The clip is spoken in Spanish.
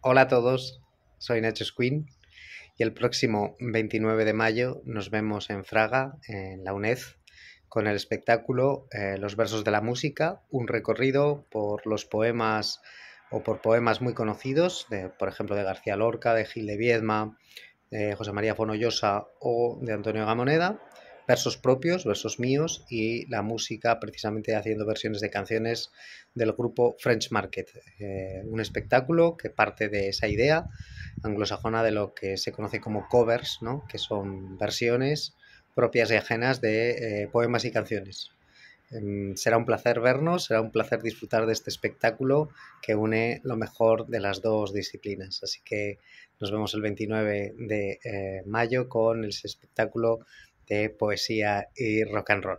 Hola a todos, soy Nacho Squin y el próximo 29 de mayo nos vemos en Fraga, en la UNED, con el espectáculo eh, Los versos de la música, un recorrido por los poemas o por poemas muy conocidos, por ejemplo de García Lorca, de Gil de Viedma, de José María Fonollosa o de Antonio Gamoneda versos propios, versos míos y la música precisamente haciendo versiones de canciones del grupo French Market. Eh, un espectáculo que parte de esa idea anglosajona de lo que se conoce como covers, ¿no? que son versiones propias y ajenas de eh, poemas y canciones. Em, será un placer vernos, será un placer disfrutar de este espectáculo que une lo mejor de las dos disciplinas. Así que nos vemos el 29 de eh, mayo con el espectáculo de poesía y rock and roll.